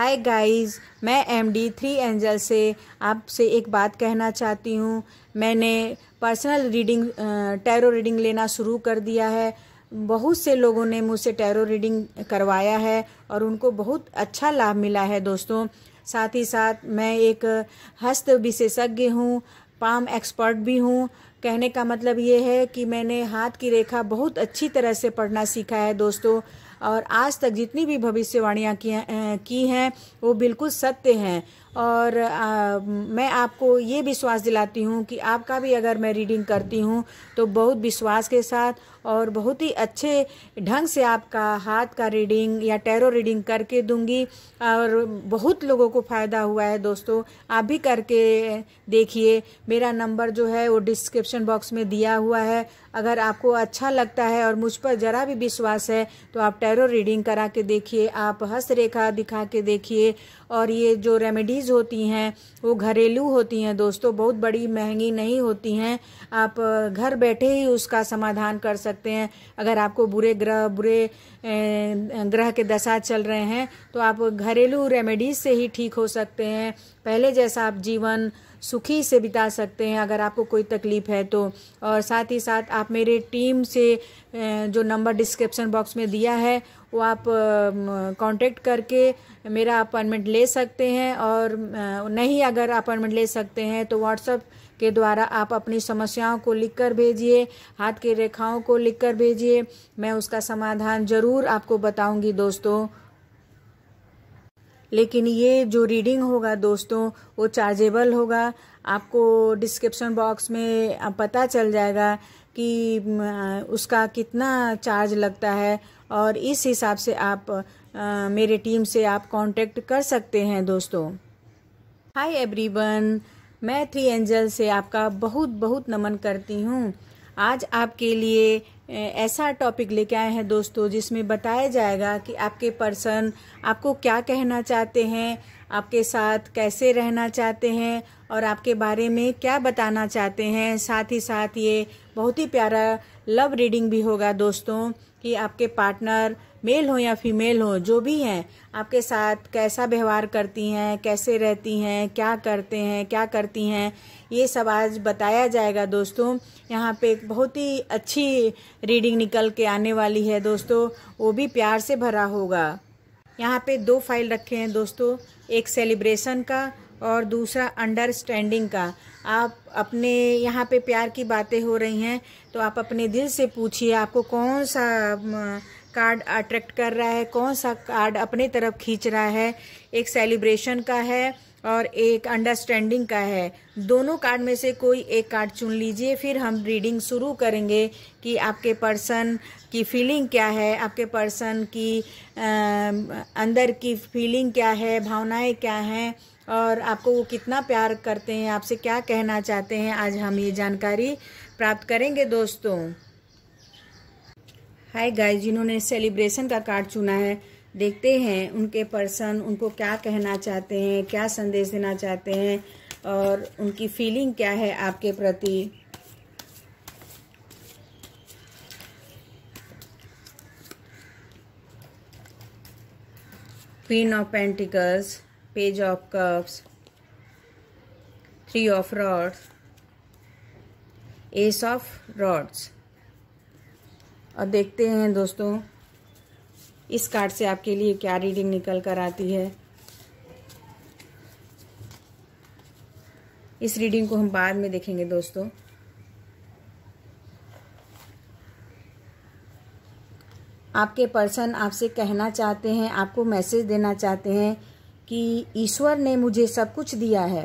हाय guys मैं M D three angel से आपसे एक बात कहना चाहती हूँ मैंने पर्सनल रीडिंग टैरो रीडिंग लेना शुरू कर दिया है बहुत से लोगों ने मुझसे टैरो रीडिंग करवाया है और उनको बहुत अच्छा लाभ मिला है दोस्तों साथ ही साथ मैं एक हस्त विशेषज्ञ हूँ पाम एक्सपर्ट भी हूँ कहने का मतलब ये है कि मैंने हाथ की रेखा बहुत अच्छी तरह से पढ़ना सीखा है दोस्तों और आज तक जितनी भी भविष्यवाणियाँ की हैं वो बिल्कुल सत्य हैं और आ, मैं आपको ये विश्वास दिलाती हूँ कि आपका भी अगर मैं रीडिंग करती हूँ तो बहुत विश्वास के साथ और बहुत ही अच्छे ढंग से आपका हाथ का रीडिंग या टैरो रीडिंग करके दूंगी और बहुत लोगों को फ़ायदा हुआ है दोस्तों आप भी करके देखिए मेरा नंबर जो है वो डिस्क्रिप्शन बॉक्स में दिया हुआ है अगर आपको अच्छा लगता है और मुझ पर ज़रा भी विश्वास है तो आप टैरो रीडिंग करा के देखिए आप हस्तरेखा दिखा के देखिए और ये जो रेमेडीज़ होती हैं वो घरेलू होती हैं दोस्तों बहुत बड़ी महंगी नहीं होती हैं आप घर बैठे ही उसका समाधान कर सकते हैं अगर आपको बुरे ग्रह बुरे ग्रह के दशा चल रहे हैं तो आप घरेलू रेमेडीज़ से ही ठीक हो सकते हैं पहले जैसा आप जीवन सुखी से बिता सकते हैं अगर आपको कोई तकलीफ़ है तो और साथ ही साथ आप मेरे टीम से जो नंबर डिस्क्रिप्शन बॉक्स में दिया है वो आप कांटेक्ट करके मेरा अपॉइंटमेंट ले सकते हैं और नहीं अगर अपॉइंटमेंट ले सकते हैं तो व्हाट्सअप के द्वारा आप अपनी समस्याओं को लिखकर भेजिए हाथ की रेखाओं को लिखकर भेजिए मैं उसका समाधान ज़रूर आपको बताऊंगी दोस्तों लेकिन ये जो रीडिंग होगा दोस्तों वो चार्जेबल होगा आपको डिस्क्रिप्शन बॉक्स में पता चल जाएगा कि उसका कितना चार्ज लगता है और इस हिसाब से आप आ, मेरे टीम से आप कांटेक्ट कर सकते हैं दोस्तों हाय एवरीवन मैं थ्री एंजल से आपका बहुत बहुत नमन करती हूँ आज आपके लिए ऐसा टॉपिक लेके आए हैं दोस्तों जिसमें बताया जाएगा कि आपके पर्सन आपको क्या कहना चाहते हैं आपके साथ कैसे रहना चाहते हैं और आपके बारे में क्या बताना चाहते हैं साथ ही साथ ये बहुत ही प्यारा लव रीडिंग भी होगा दोस्तों कि आपके पार्टनर मेल हो या फीमेल हो जो भी हैं आपके साथ कैसा व्यवहार करती हैं कैसे रहती हैं क्या करते हैं क्या करती हैं ये सब आज बताया जाएगा दोस्तों यहाँ पे एक बहुत ही अच्छी रीडिंग निकल के आने वाली है दोस्तों वो भी प्यार से भरा होगा यहाँ पे दो फाइल रखे हैं दोस्तों एक सेलिब्रेशन का और दूसरा अंडरस्टैंडिंग का आप अपने यहाँ पे प्यार की बातें हो रही हैं तो आप अपने दिल से पूछिए आपको कौन सा कार्ड अट्रैक्ट कर रहा है कौन सा कार्ड अपने तरफ खींच रहा है एक सेलिब्रेशन का है और एक अंडरस्टैंडिंग का है दोनों कार्ड में से कोई एक कार्ड चुन लीजिए फिर हम रीडिंग शुरू करेंगे कि आपके पर्सन की फीलिंग क्या है आपके पर्सन की आ, अंदर की फीलिंग क्या है भावनाएं क्या हैं और आपको वो कितना प्यार करते हैं आपसे क्या कहना चाहते हैं आज हम ये जानकारी प्राप्त करेंगे दोस्तों हाय गाइस जिन्होंने सेलिब्रेशन का कार्ड चुना है देखते हैं उनके पर्सन उनको क्या कहना चाहते हैं क्या संदेश देना चाहते हैं और उनकी फीलिंग क्या है आपके प्रति queen of pentacles page of cups three of rods ace of rods और देखते हैं दोस्तों इस कार्ड से आपके लिए क्या रीडिंग निकल कर आती है इस रीडिंग को हम बाद में देखेंगे दोस्तों आपके पर्सन आपसे कहना चाहते हैं आपको मैसेज देना चाहते हैं कि ईश्वर ने मुझे सब कुछ दिया है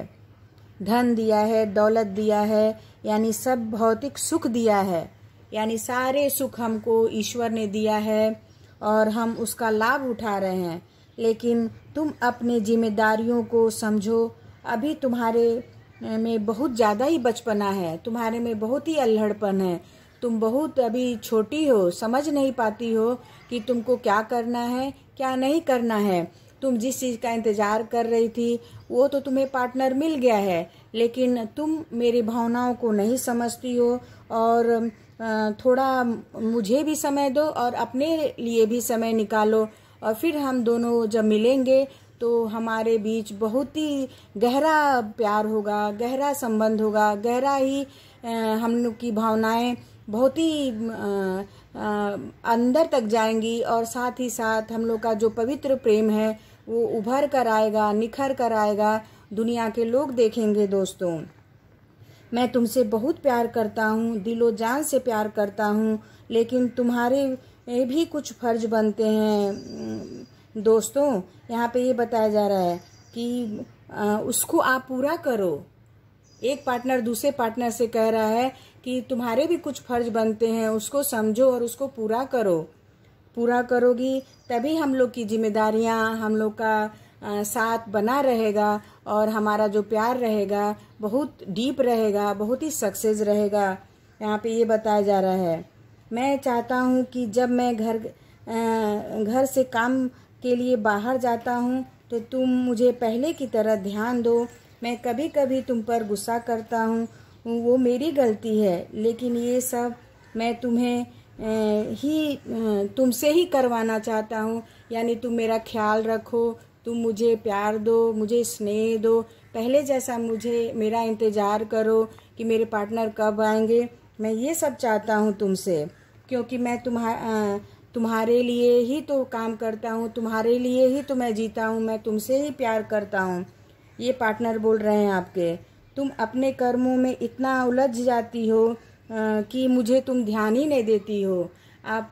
धन दिया है दौलत दिया है यानी सब भौतिक सुख दिया है यानी सारे सुख हमको ईश्वर ने दिया है और हम उसका लाभ उठा रहे हैं लेकिन तुम अपने जिम्मेदारियों को समझो अभी तुम्हारे में बहुत ज़्यादा ही बचपना है तुम्हारे में बहुत ही अल्हड़पन है तुम बहुत अभी छोटी हो समझ नहीं पाती हो कि तुमको क्या करना है क्या नहीं करना है तुम जिस चीज़ का इंतज़ार कर रही थी वो तो तुम्हें पार्टनर मिल गया है लेकिन तुम मेरी भावनाओं को नहीं समझती हो और थोड़ा मुझे भी समय दो और अपने लिए भी समय निकालो और फिर हम दोनों जब मिलेंगे तो हमारे बीच बहुत ही गहरा प्यार होगा गहरा संबंध होगा गहरा ही हम लोग की भावनाएं बहुत ही अंदर तक जाएंगी और साथ ही साथ हम लोग का जो पवित्र प्रेम है वो उभर कर आएगा निखर कर आएगा दुनिया के लोग देखेंगे दोस्तों मैं तुमसे बहुत प्यार करता हूँ दिलो जान से प्यार करता हूँ लेकिन तुम्हारे भी कुछ फर्ज बनते हैं दोस्तों यहाँ पे ये बताया जा रहा है कि उसको आप पूरा करो एक पार्टनर दूसरे पार्टनर से कह रहा है कि तुम्हारे भी कुछ फर्ज बनते हैं उसको समझो और उसको पूरा करो पूरा करोगी तभी हम लोग की जिम्मेदारियाँ हम लोग का आ, साथ बना रहेगा और हमारा जो प्यार रहेगा बहुत डीप रहेगा बहुत ही सक्सेस रहेगा यहाँ पे ये बताया जा रहा है मैं चाहता हूँ कि जब मैं घर आ, घर से काम के लिए बाहर जाता हूँ तो तुम मुझे पहले की तरह ध्यान दो मैं कभी कभी तुम पर गुस्सा करता हूँ वो मेरी गलती है लेकिन ये सब मैं तुम्हें ही तुमसे ही करवाना चाहता हूँ यानी तुम मेरा ख्याल रखो तुम मुझे प्यार दो मुझे स्नेह दो पहले जैसा मुझे मेरा इंतज़ार करो कि मेरे पार्टनर कब आएंगे मैं ये सब चाहता हूँ तुमसे क्योंकि मैं तुम्हारा तुम्हारे लिए ही तो काम करता हूँ तुम्हारे लिए ही तो मैं जीता हूँ मैं तुमसे ही प्यार करता हूँ ये पार्टनर बोल रहे हैं आपके तुम अपने कर्मों में इतना उलझ जाती हो कि मुझे तुम ध्यान ही नहीं देती हो आप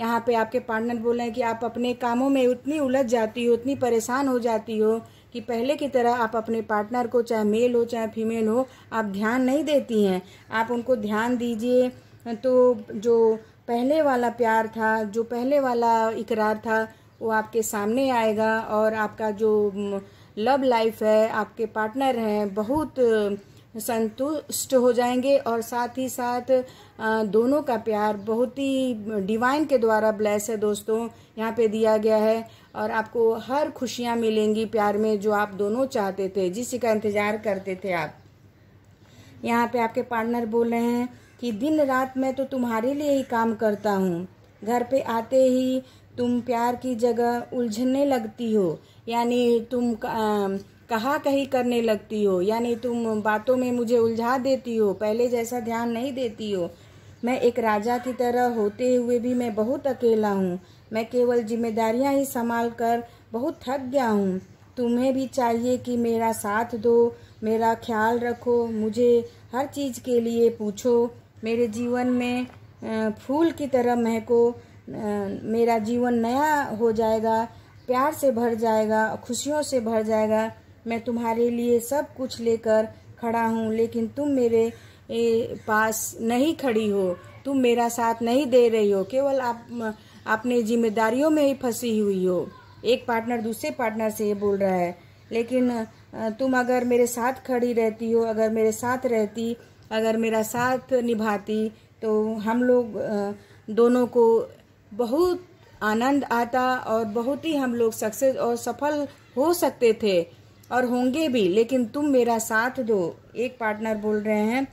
यहाँ पे आपके पार्टनर बोल रहे हैं कि आप अपने कामों में उतनी उलझ जाती हो उतनी परेशान हो जाती हो कि पहले की तरह आप अपने पार्टनर को चाहे मेल हो चाहे फीमेल हो आप ध्यान नहीं देती हैं आप उनको ध्यान दीजिए तो जो पहले वाला प्यार था जो पहले वाला इकरार था वो आपके सामने आएगा और आपका जो लव लाइफ है आपके पार्टनर हैं बहुत संतुष्ट हो जाएंगे और साथ ही साथ दोनों का प्यार बहुत ही डिवाइन के द्वारा ब्लेस है दोस्तों यहाँ पे दिया गया है और आपको हर खुशियाँ मिलेंगी प्यार में जो आप दोनों चाहते थे जिस का इंतज़ार करते थे आप यहाँ पे आपके पार्टनर बोल रहे हैं कि दिन रात मैं तो तुम्हारे लिए ही काम करता हूँ घर पे आते ही तुम प्यार की जगह उलझने लगती हो यानी तुम कहा कहीं करने लगती हो यानी तुम बातों में मुझे उलझा देती हो पहले जैसा ध्यान नहीं देती हो मैं एक राजा की तरह होते हुए भी मैं बहुत अकेला हूँ मैं केवल जिम्मेदारियाँ ही संभाल कर बहुत थक गया हूँ तुम्हें भी चाहिए कि मेरा साथ दो मेरा ख्याल रखो मुझे हर चीज़ के लिए पूछो मेरे जीवन में फूल की तरह महको मेरा जीवन नया हो जाएगा प्यार से भर जाएगा खुशियों से भर जाएगा मैं तुम्हारे लिए सब कुछ लेकर खड़ा हूँ लेकिन तुम मेरे पास नहीं खड़ी हो तुम मेरा साथ नहीं दे रही हो केवल आप अपने जिम्मेदारियों में ही फंसी हुई हो एक पार्टनर दूसरे पार्टनर से ये बोल रहा है लेकिन तुम अगर मेरे साथ खड़ी रहती हो अगर मेरे साथ रहती अगर मेरा साथ निभाती तो हम लोग दोनों को बहुत आनंद आता और बहुत ही हम लोग सक्सेस और सफल हो सकते थे और होंगे भी लेकिन तुम मेरा साथ दो एक पार्टनर बोल रहे हैं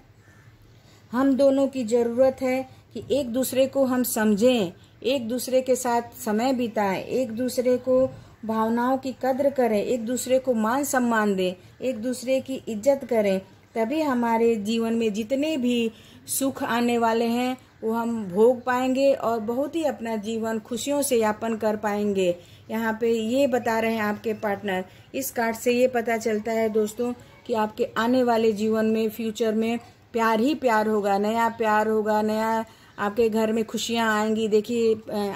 हम दोनों की ज़रूरत है कि एक दूसरे को हम समझें एक दूसरे के साथ समय बिताएं एक दूसरे को भावनाओं की कद्र करें एक दूसरे को मान सम्मान दें एक दूसरे की इज्जत करें तभी हमारे जीवन में जितने भी सुख आने वाले हैं वो हम भोग पाएंगे और बहुत ही अपना जीवन खुशियों से यापन कर पाएंगे यहाँ पे ये बता रहे हैं आपके पार्टनर इस कार्ड से ये पता चलता है दोस्तों कि आपके आने वाले जीवन में फ्यूचर में प्यार ही प्यार होगा नया प्यार होगा नया आपके घर में खुशियाँ आएंगी देखिए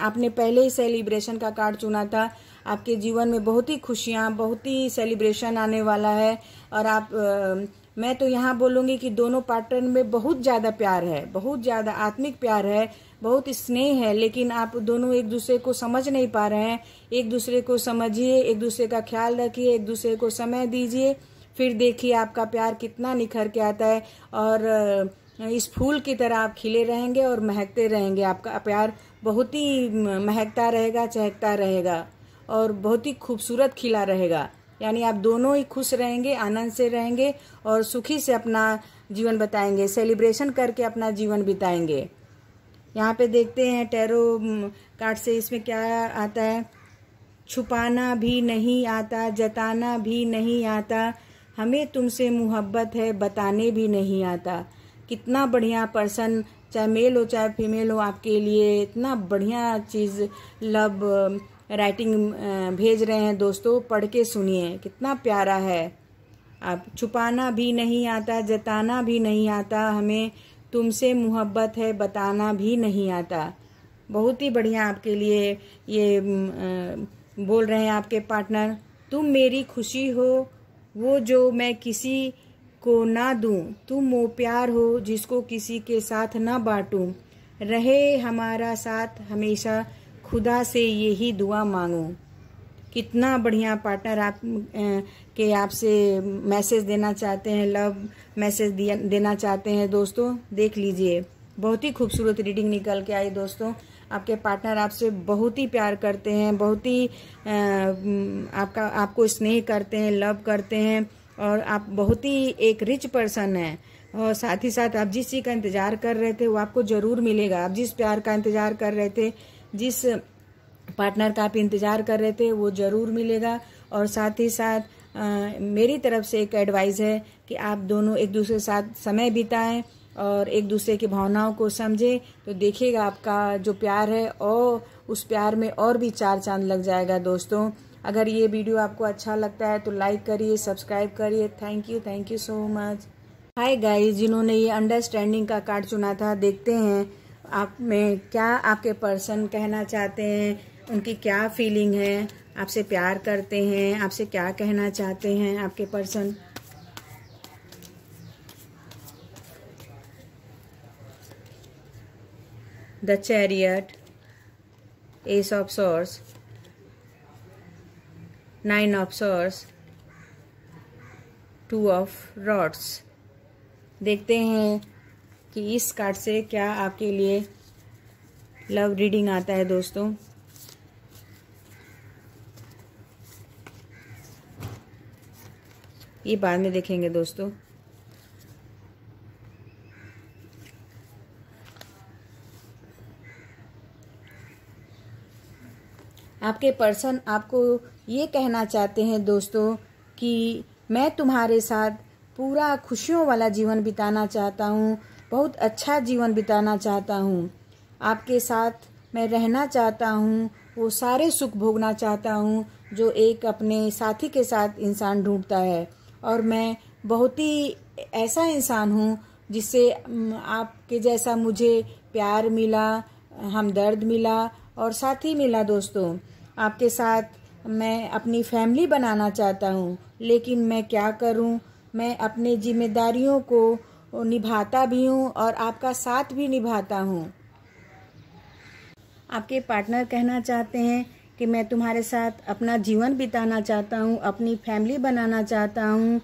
आपने पहले ही सेलिब्रेशन का कार्ड चुना था आपके जीवन में बहुत ही खुशियाँ बहुत ही सेलिब्रेशन आने वाला है और आप मैं तो यहाँ बोलूँगी कि दोनों पार्टनर में बहुत ज़्यादा प्यार है बहुत ज़्यादा आत्मिक प्यार है बहुत स्नेह है लेकिन आप दोनों एक दूसरे को समझ नहीं पा रहे हैं एक दूसरे को समझिए एक दूसरे का ख्याल रखिए एक दूसरे को समय दीजिए फिर देखिए आपका प्यार कितना निखर के आता है और इस फूल की तरह आप खिले रहेंगे और महकते रहेंगे आपका प्यार बहुत ही महकता रहेगा चहकता रहेगा और बहुत ही खूबसूरत खिला रहेगा यानी आप दोनों ही खुश रहेंगे आनंद से रहेंगे और सुखी से अपना जीवन बताएंगे सेलिब्रेशन करके अपना जीवन बिताएंगे यहाँ पे देखते हैं टैरो कार्ड से इसमें क्या आता है छुपाना भी नहीं आता जताना भी नहीं आता हमें तुमसे मुहब्बत है बताने भी नहीं आता कितना बढ़िया पर्सन चाहे मेल हो चाहे फीमेल हो आपके लिए इतना बढ़िया चीज़ लव राइटिंग भेज रहे हैं दोस्तों पढ़ के सुनिए कितना प्यारा है आप छुपाना भी नहीं आता जताना भी नहीं आता हमें तुमसे मुहब्बत है बताना भी नहीं आता बहुत ही बढ़िया आपके लिए ये बोल रहे हैं आपके पार्टनर तुम मेरी खुशी हो वो जो मैं किसी को ना दूं तुम वो प्यार हो जिसको किसी के साथ ना बांटूं रहे हमारा साथ हमेशा खुदा से यही दुआ मांगो कितना बढ़िया पार्टनर आप के आपसे मैसेज देना चाहते हैं लव मैसेज देना चाहते हैं दोस्तों देख लीजिए बहुत ही खूबसूरत रीडिंग निकल के आई दोस्तों आपके पार्टनर आपसे बहुत ही प्यार करते हैं बहुत ही आपका आपको स्नेह करते हैं लव करते हैं और आप बहुत ही एक रिच पर्सन हैं और साथ ही साथ आप जिस चीज़ का इंतज़ार कर रहे थे वो आपको ज़रूर मिलेगा आप जिस प्यार का इंतज़ार कर रहे थे जिस पार्टनर का आप इंतज़ार कर रहे थे वो ज़रूर मिलेगा और साथ ही साथ आ, मेरी तरफ से एक एडवाइस है कि आप दोनों एक दूसरे के साथ समय बिताएं और एक दूसरे की भावनाओं को समझें तो देखिएगा आपका जो प्यार है और उस प्यार में और भी चार चांद लग जाएगा दोस्तों अगर ये वीडियो आपको अच्छा लगता है तो लाइक करिए सब्सक्राइब करिए thank you thank you so much hi guys जिन्होंने ये अंडरस्टैंडिंग का कार्ड चुना था देखते हैं आप में क्या आपके पर्सन कहना चाहते हैं उनकी क्या फीलिंग है आपसे प्यार करते हैं आपसे क्या कहना चाहते हैं आपके person the chariot ace of swords nine of swords two of rods देखते हैं कि इस कार्ड से क्या आपके लिए लव रीडिंग आता है दोस्तों ये बाद में देखेंगे दोस्तों आपके पर्सन आपको ये कहना चाहते हैं दोस्तों कि मैं तुम्हारे साथ पूरा खुशियों वाला जीवन बिताना चाहता हूँ बहुत अच्छा जीवन बिताना चाहता हूँ आपके साथ मैं रहना चाहता हूँ वो सारे सुख भोगना चाहता हूँ जो एक अपने साथी के साथ इंसान ढूंढता है और मैं बहुत ही ऐसा इंसान हूँ जिससे आपके जैसा मुझे प्यार मिला हमदर्द मिला और साथी मिला दोस्तों आपके साथ मैं अपनी फैमिली बनाना चाहता हूँ लेकिन मैं क्या करूँ मैं अपने जिम्मेदारियों को निभाता भी हूँ और आपका साथ भी निभाता हूँ आपके पार्टनर कहना चाहते हैं कि मैं तुम्हारे साथ अपना जीवन बिताना चाहता हूँ अपनी फैमिली बनाना चाहता हूँ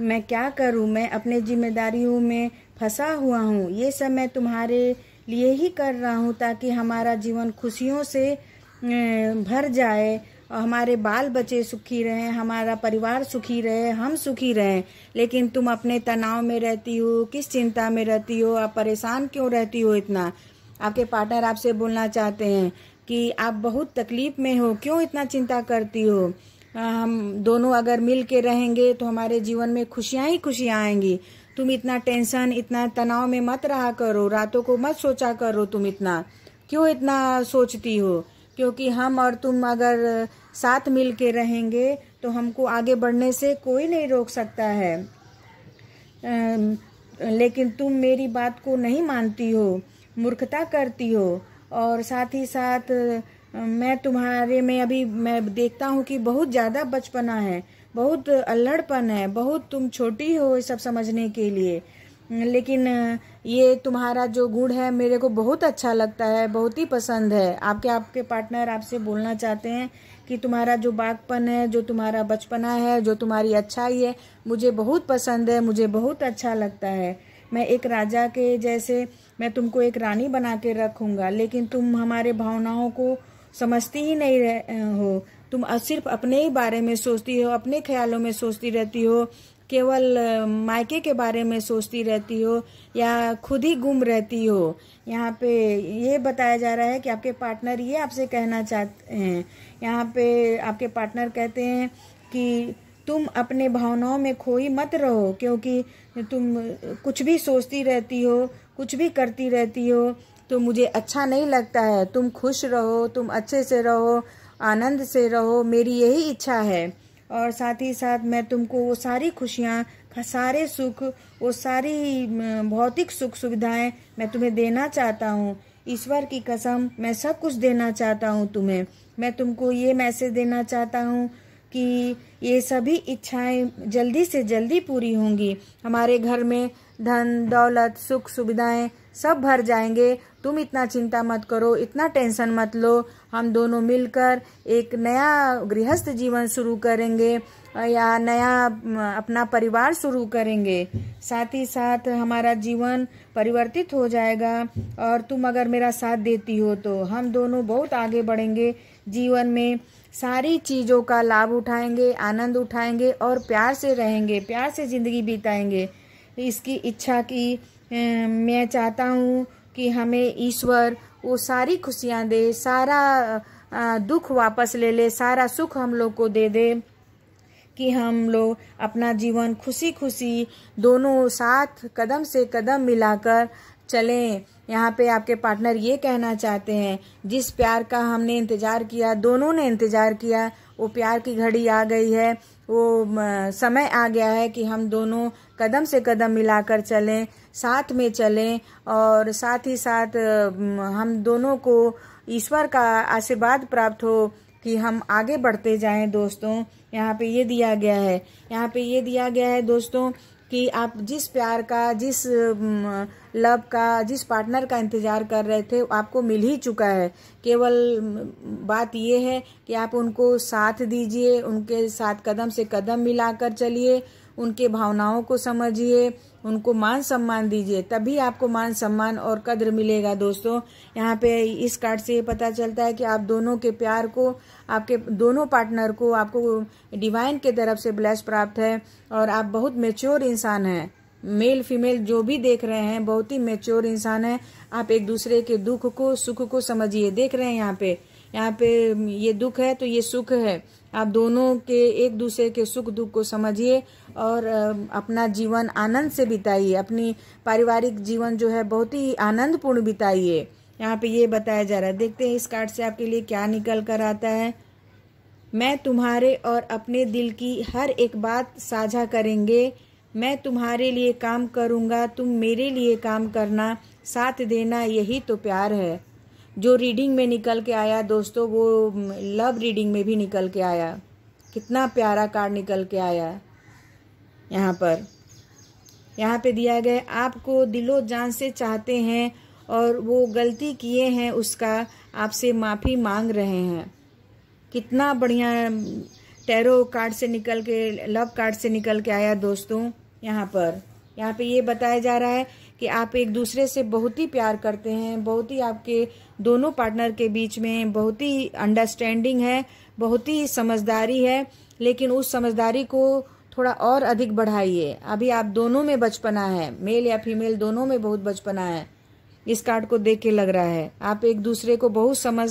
मैं क्या करूँ मैं अपने जिम्मेदारियों में फंसा हुआ हूँ ये सब मैं तुम्हारे लिए ही कर रहा हूँ ताकि हमारा जीवन खुशियों से भर जाए हमारे बाल बच्चे सुखी रहें हमारा परिवार सुखी रहे हम सुखी रहें लेकिन तुम अपने तनाव में रहती हो किस चिंता में रहती हो आप परेशान क्यों रहती हो इतना आपके पार्टनर आपसे बोलना चाहते हैं कि आप बहुत तकलीफ में हो क्यों इतना चिंता करती हो हम दोनों अगर मिल के रहेंगे तो हमारे जीवन में खुशियाँ ही खुशियाँ आएंगी तुम इतना टेंशन इतना तनाव में मत रहा करो रातों को मत सोचा करो तुम इतना क्यों इतना सोचती हो क्योंकि हम और तुम अगर साथ मिल के रहेंगे तो हमको आगे बढ़ने से कोई नहीं रोक सकता है लेकिन तुम मेरी बात को नहीं मानती हो मूर्खता करती हो और साथ ही साथ मैं तुम्हारे में अभी मैं देखता हूँ कि बहुत ज़्यादा बचपना है बहुत अल्लड़पन है बहुत तुम छोटी हो ये सब समझने के लिए लेकिन ये तुम्हारा जो गुण है मेरे को बहुत अच्छा लगता है बहुत ही पसंद है आपके आपके पार्टनर आपसे बोलना चाहते हैं कि तुम्हारा जो बागपन है जो तुम्हारा बचपना है जो तुम्हारी अच्छाई है मुझे बहुत पसंद है मुझे बहुत अच्छा लगता है मैं एक राजा के जैसे मैं तुमको एक रानी बना के रखूँगा लेकिन तुम हमारे भावनाओं को समझती ही नहीं रह हो तुम सिर्फ अपने ही बारे में सोचती हो अपने ख्यालों में सोचती रहती हो केवल मायके के बारे में सोचती रहती हो या खुद ही गुम रहती हो यहाँ पे ये बताया जा रहा है कि आपके पार्टनर ये आपसे कहना चाहते हैं यहाँ पे आपके पार्टनर कहते हैं कि तुम अपने भावनाओं में खोई मत रहो क्योंकि तुम कुछ भी सोचती रहती हो कुछ भी करती रहती हो तो मुझे अच्छा नहीं लगता है तुम खुश रहो तुम अच्छे से रहो आनंद से रहो मेरी यही इच्छा है और साथ ही साथ मैं तुमको वो सारी खुशियाँ सारे सुख वो सारी भौतिक सुख सुविधाएं मैं तुम्हें देना चाहता हूँ ईश्वर की कसम मैं सब कुछ देना चाहता हूँ तुम्हें मैं तुमको ये मैसेज देना चाहता हूँ कि ये सभी इच्छाएं जल्दी से जल्दी पूरी होंगी हमारे घर में धन दौलत सुख सुविधाएं सब भर जाएंगे तुम इतना चिंता मत करो इतना टेंशन मत लो हम दोनों मिलकर एक नया गृहस्थ जीवन शुरू करेंगे या नया अपना परिवार शुरू करेंगे साथ ही साथ हमारा जीवन परिवर्तित हो जाएगा और तुम अगर मेरा साथ देती हो तो हम दोनों बहुत आगे बढ़ेंगे जीवन में सारी चीज़ों का लाभ उठाएंगे आनंद उठाएंगे और प्यार से रहेंगे प्यार से ज़िंदगी बिताएंगे इसकी इच्छा की मैं चाहता हूँ कि हमें ईश्वर वो सारी खुशियाँ दे सारा दुख वापस ले ले सारा सुख हम लोग को दे दे कि हम लोग अपना जीवन खुशी खुशी दोनों साथ कदम से कदम मिलाकर चलें यहाँ पे आपके पार्टनर ये कहना चाहते हैं जिस प्यार का हमने इंतज़ार किया दोनों ने इंतज़ार किया वो प्यार की घड़ी आ गई है वो समय आ गया है कि हम दोनों कदम से कदम मिलाकर चलें साथ में चलें और साथ ही साथ हम दोनों को ईश्वर का आशीर्वाद प्राप्त हो कि हम आगे बढ़ते जाएं दोस्तों यहाँ पे ये दिया गया है यहाँ पे ये दिया गया है दोस्तों कि आप जिस प्यार का जिस लव का जिस पार्टनर का इंतज़ार कर रहे थे आपको मिल ही चुका है केवल बात यह है कि आप उनको साथ दीजिए उनके साथ कदम से कदम मिलाकर चलिए उनके भावनाओं को समझिए उनको मान सम्मान दीजिए तभी आपको मान सम्मान और कद्र मिलेगा दोस्तों यहाँ पे इस कार्ड से ये पता चलता है कि आप दोनों के प्यार को आपके दोनों पार्टनर को आपको डिवाइन के तरफ से ब्लेस प्राप्त है और आप बहुत मेच्योर इंसान हैं मेल फीमेल जो भी देख रहे हैं बहुत ही मेच्योर इंसान है आप एक दूसरे के दुख को सुख को समझिए देख रहे हैं यहाँ पे यहाँ पे ये दुख है तो ये सुख है आप दोनों के एक दूसरे के सुख दुख को समझिए और अपना जीवन आनंद से बिताइए अपनी पारिवारिक जीवन जो है बहुत ही आनंदपूर्ण बिताइए यहाँ पे ये बताया जा रहा है देखते हैं इस कार्ड से आपके लिए क्या निकल कर आता है मैं तुम्हारे और अपने दिल की हर एक बात साझा करेंगे मैं तुम्हारे लिए काम करूँगा तुम मेरे लिए काम करना साथ देना यही तो प्यार है जो रीडिंग में निकल के आया दोस्तों वो लव रीडिंग में भी निकल के आया कितना प्यारा कार्ड निकल के आया यहाँ पर यहाँ पे दिया गया आपको दिलो जान से चाहते हैं और वो गलती किए हैं उसका आपसे माफ़ी मांग रहे हैं कितना बढ़िया टैरो कार्ड से निकल के लव कार्ड से निकल के आया दोस्तों यहाँ पर यहाँ पे ये बताया जा रहा है कि आप एक दूसरे से बहुत ही प्यार करते हैं बहुत ही आपके दोनों पार्टनर के बीच में बहुत ही अंडरस्टैंडिंग है बहुत ही समझदारी है लेकिन उस समझदारी को थोड़ा और अधिक बढ़ाइए अभी आप दोनों में बचपना है मेल या फीमेल दोनों में बहुत बचपना है इस कार्ड को देख के लग रहा है आप एक दूसरे को बहुत समझ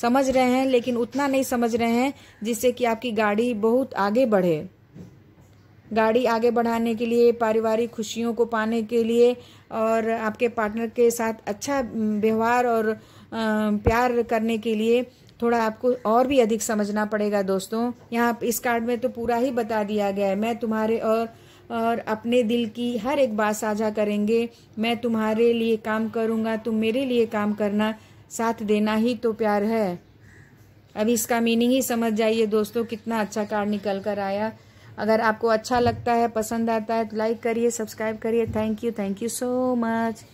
समझ रहे हैं लेकिन उतना नहीं समझ रहे हैं जिससे कि आपकी गाड़ी बहुत आगे बढ़े गाड़ी आगे बढ़ाने के लिए पारिवारिक खुशियों को पाने के लिए और आपके पार्टनर के साथ अच्छा व्यवहार और प्यार करने के लिए थोड़ा आपको और भी अधिक समझना पड़ेगा दोस्तों यहाँ इस कार्ड में तो पूरा ही बता दिया गया है मैं तुम्हारे और और अपने दिल की हर एक बात साझा करेंगे मैं तुम्हारे लिए काम करूँगा तुम मेरे लिए काम करना साथ देना ही तो प्यार है अब इसका मीनिंग ही समझ जाइए दोस्तों कितना अच्छा कार्ड निकल कर आया अगर आपको अच्छा लगता है पसंद आता है तो लाइक करिए सब्सक्राइब करिए thank you thank you so much